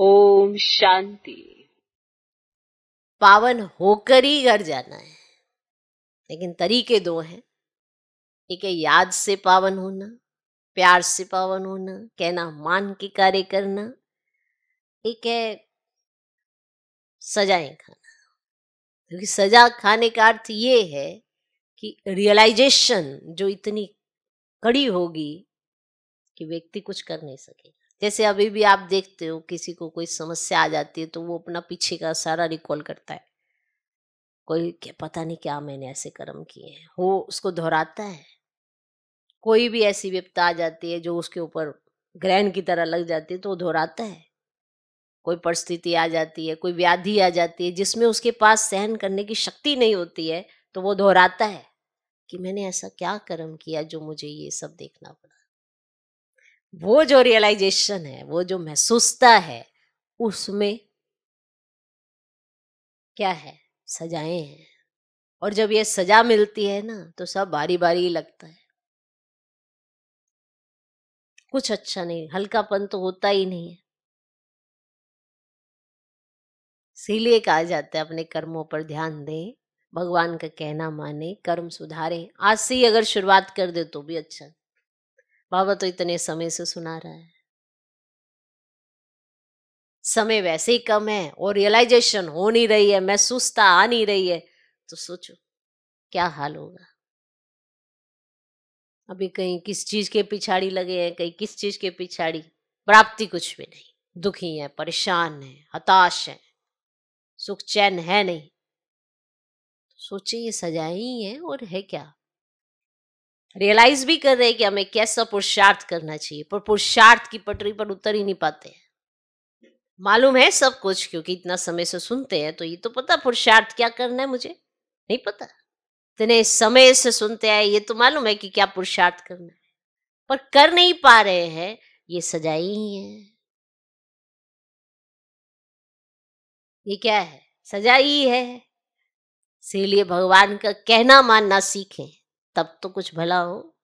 ओम शांति पावन होकर ही घर जाना है लेकिन तरीके दो हैं एक है याद से पावन होना प्यार से पावन होना कहना मान के कार्य करना एक है सजाएं खाना क्योंकि सजा खाने का अर्थ ये है कि रियलाइजेशन जो इतनी कड़ी होगी कि व्यक्ति कुछ कर नहीं सकेगा जैसे अभी भी आप देखते हो किसी को कोई समस्या आ जाती है तो वो अपना पीछे का सारा रिकॉल करता है कोई क्या पता नहीं क्या मैंने ऐसे कर्म किए हैं वो उसको दोहराता है कोई भी ऐसी विपता आ जाती है जो उसके ऊपर ग्रहण की तरह लग जाती है तो वो दोहराता है कोई परिस्थिति आ जाती है कोई व्याधि आ जाती है जिसमें उसके पास सहन करने की शक्ति नहीं होती है तो वो दोहराता है कि मैंने ऐसा क्या कर्म किया जो मुझे ये सब देखना पड़ा वो जो रियलाइजेशन है वो जो महसूसता है उसमें क्या है सजाएं हैं और जब ये सजा मिलती है ना तो सब बारी बारी ही लगता है कुछ अच्छा नहीं हल्कापन तो होता ही नहीं है इसीलिए कहा जाता है अपने कर्मों पर ध्यान दें भगवान का कहना माने कर्म सुधारें आज से ही अगर शुरुआत कर दे तो भी अच्छा बाबा तो इतने समय से सुना रहा है समय वैसे ही कम है और रियलाइजेशन हो नहीं रही है मैं सुस्ता तो आ नहीं रही है तो सोचो क्या हाल होगा अभी कहीं किस चीज के पिछाड़ी लगे हैं कहीं किस चीज के पिछाड़ी प्राप्ति कुछ भी नहीं दुखी है परेशान है हताश है सुख चैन है नहीं सोचे ये सजाए ही है और है क्या रियलाइज भी कर रहे हैं कि हमें कैसा पुरुषार्थ करना चाहिए पर पुरुषार्थ की पटरी पर उतर ही नहीं पाते मालूम है सब कुछ क्योंकि इतना समय से सुनते हैं तो ये तो पता पुरुषार्थ क्या करना है मुझे नहीं पता इतने समय से सुनते आए ये तो मालूम है कि क्या पुरुषार्थ करना है पर कर नहीं पा रहे हैं ये सजाई ही है ये क्या है सजा ही है इसीलिए भगवान का कहना मानना सीखें तब तो कुछ भला हो